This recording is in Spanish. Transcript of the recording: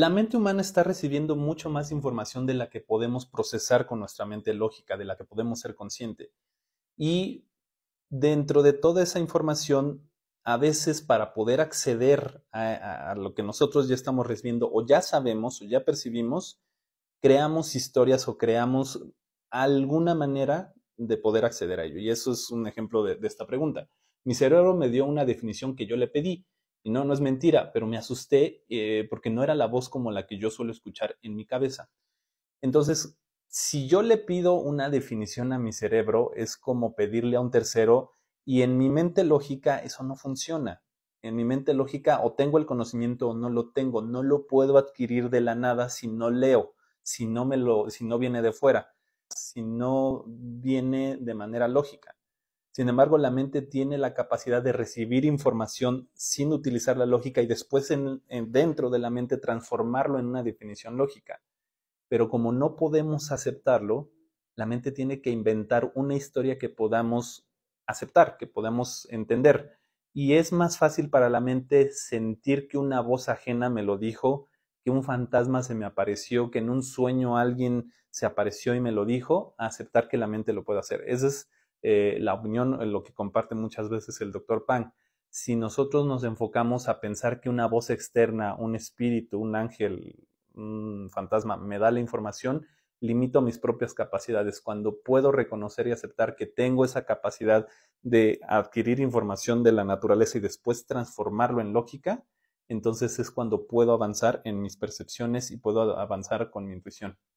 La mente humana está recibiendo mucho más información de la que podemos procesar con nuestra mente lógica, de la que podemos ser consciente. Y dentro de toda esa información, a veces para poder acceder a, lo que nosotros ya estamos recibiendo o ya sabemos o ya percibimos, creamos historias o creamos alguna manera de poder acceder a ello. Y eso es un ejemplo de esta pregunta. Mi cerebro me dio una definición que yo le pedí y no, no es mentira, pero me asusté eh, porque no era la voz como la que yo suelo escuchar en mi cabeza. Entonces, si yo le pido una definición a mi cerebro, es como pedirle a un tercero y en mi mente lógica eso no funciona. En mi mente lógica o tengo el conocimiento o no lo tengo, no lo puedo adquirir de la nada si no leo, si no me lo si no viene de fuera, si no viene de manera lógica. Sin embargo, la mente tiene la capacidad de recibir información sin utilizar la lógica y después en, dentro de la mente transformarlo en una definición lógica. Pero como no podemos aceptarlo, la mente tiene que inventar una historia que podamos aceptar, que podamos entender. Y es más fácil para la mente sentir que una voz ajena me lo dijo, que un fantasma se me apareció, que en un sueño alguien se apareció y me lo dijo, aceptar que la mente lo puede hacer. ese es eh, la opinión, eh, lo que comparte muchas veces el doctor Pang. Si nosotros nos enfocamos a pensar que una voz externa, un espíritu, un ángel, un fantasma me da la información, limito mis propias capacidades. Cuando puedo reconocer y aceptar que tengo esa capacidad de adquirir información de la naturaleza y después transformarlo en lógica, entonces es cuando puedo avanzar en mis percepciones y puedo avanzar con mi intuición.